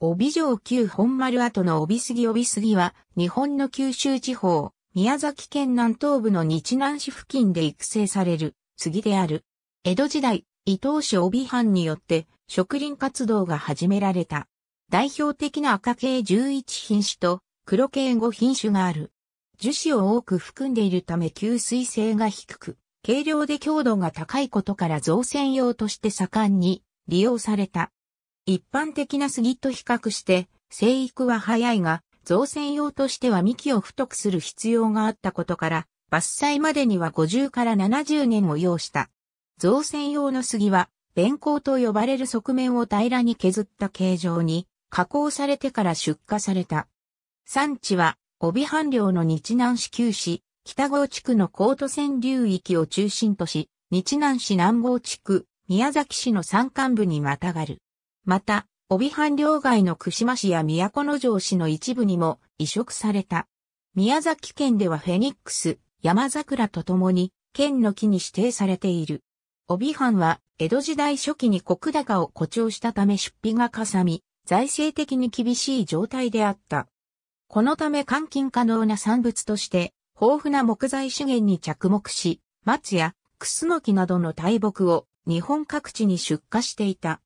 帯城旧本丸跡の帯杉帯杉は、日本の九州地方、宮崎県南東部の日南市付近で育成される杉である。江戸時代、伊東市帯藩によって植林活動が始められた。代表的な赤系11品種と黒系5品種がある。樹脂を多く含んでいるため吸水性が低く、軽量で強度が高いことから造船用として盛んに利用された。一般的な杉と比較して、生育は早いが、造船用としては幹を太くする必要があったことから、伐採までには50から70年を要した。造船用の杉は、弁光と呼ばれる側面を平らに削った形状に、加工されてから出荷された。産地は、帯半領の日南市旧市、北郷地区の高都線流域を中心とし、日南市南郷地区、宮崎市の山間部にまたがる。また、帯藩領外の串間市や都城市の一部にも移植された。宮崎県ではフェニックス、山桜とともに、県の木に指定されている。帯藩は、江戸時代初期に石高を誇張したため出費がかさみ、財政的に厳しい状態であった。このため換金可能な産物として、豊富な木材資源に着目し、松やクスノキなどの大木を日本各地に出荷していた。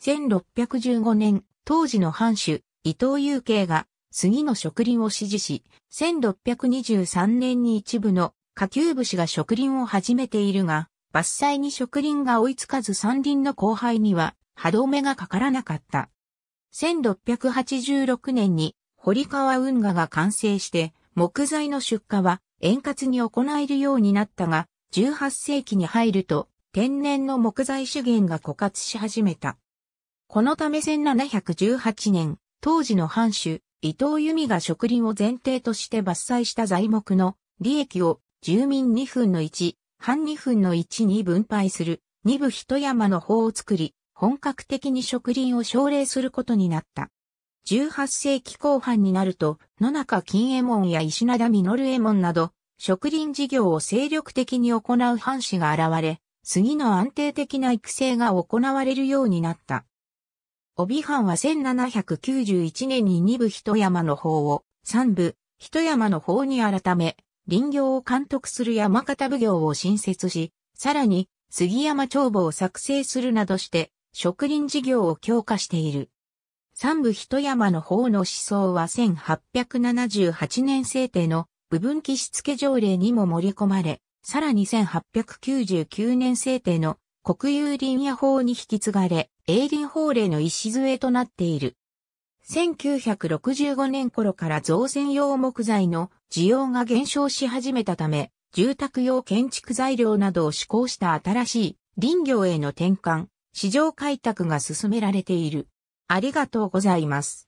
1615年、当時の藩主、伊藤祐慶が杉の植林を指示し、1623年に一部の下級武士が植林を始めているが、伐採に植林が追いつかず山林の荒廃には歯止めがかからなかった。1686年に堀川運河が完成して木材の出荷は円滑に行えるようになったが、18世紀に入ると天然の木材資源が枯渇し始めた。このため1718年、当時の藩主、伊藤由美が植林を前提として伐採した材木の利益を住民2分の1、半2分の1に分配する二部一山の法を作り、本格的に植林を奨励することになった。18世紀後半になると、野中金右衛門や石灘実右衛門など、植林事業を精力的に行う藩士が現れ、杉の安定的な育成が行われるようになった。帯藩は1791年に二部一山の方を、三部一山の方に改め、林業を監督する山形奉行を新設し、さらに杉山帳簿を作成するなどして、植林事業を強化している。三部一山の方の思想は1878年制定の部分記し付け条例にも盛り込まれ、さらに1899年制定の国有林野法に引き継がれ、営林法令の礎となっている。1965年頃から造船用木材の需要が減少し始めたため、住宅用建築材料などを施行した新しい林業への転換、市場開拓が進められている。ありがとうございます。